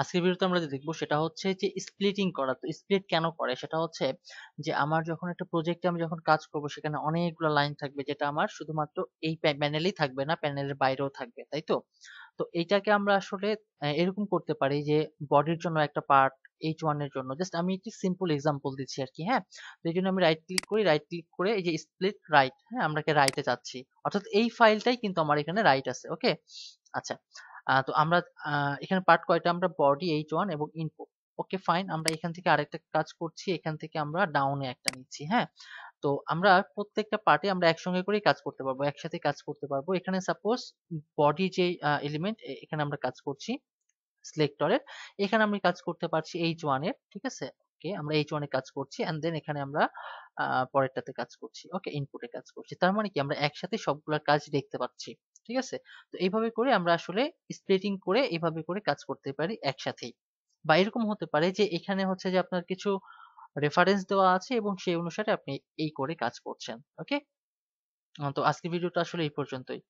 আজকের ভিডিওতে আমরা যে দেখবো সেটা হচ্ছে যে স্প্লিটিং করা তো স্প্লিট কেন করে সেটা হচ্ছে যে আমার যখন একটা প্রজেক্টে আমি যখন কাজ করব সেখানে অনেকগুলো লাইন থাকবে যেটা আমার শুধুমাত্র এই প্যানেলেই থাকবে না প্যানেলের বাইরেও থাকবে তাই তো তো এইটাকে আমরা আসলে এরকম করতে পারি যে বডির জন্য একটা পার্ট এইচ ওয়ান এর জন্য জাস্ট আমি একটি সিম্পল এক্সাম্পল দিচ্ছি আর কি হ্যাঁ তো এই জন্য আমি রাইট ক্লিক করি রাইট ক্লিক করে এই যে স্প্লিট রাইট হ্যাঁ আমরা রাইটে যাচ্ছি অর্থাৎ এই ফাইলটাই কিন্তু আমার এখানে রাইট আছে ওকে আচ্ছা আহ তো আমরা আহ এখানে পার্ট কয়টা আমরা বডি এইচ ওয়ান এবং info ওকে ফাইন আমরা এখান থেকে আরেকটা কাজ করছি এখান থেকে আমরা ডাউনে একটা নিচ্ছি হ্যাঁ তো আমরা প্রত্যেকটা পার্টে আমরা একসঙ্গে করেই কাজ করতে পারবো একসাথে কাজ করতে পারবো এখানে সাপোজ বডি যে এলিমেন্ট এখানে আমরা কাজ করছি সিলেক্টরের এখানে আমি কাজ করতে পারছি এইচ ওয়ান এর ঠিক আছে ওকে আমরা এইচ ওয়ান এ কাজ করছি এন্ড দেন এখানে আমরা পরেরটাতে কাজ করছি ওকে ইনপুটে কাজ করছি তার মানে কি আমরা একসাথে সবগুলোর কাজ দেখতে পাচ্ছি ঠিক আছে তো এইভাবে করে আমরা আসলে স্প্লিটিং করে এইভাবে করে কাজ করতে পারি একসাথেই বা এরকম হতে পারে যে এখানে হচ্ছে যে আপনার কিছু রেফারেন্স দেওয়া আছে এবং সেই অনুসারে আপনি এই করে কাজ করছেন ওকে তো আজকের ভিডিওটা আসলে এই পর্যন্তই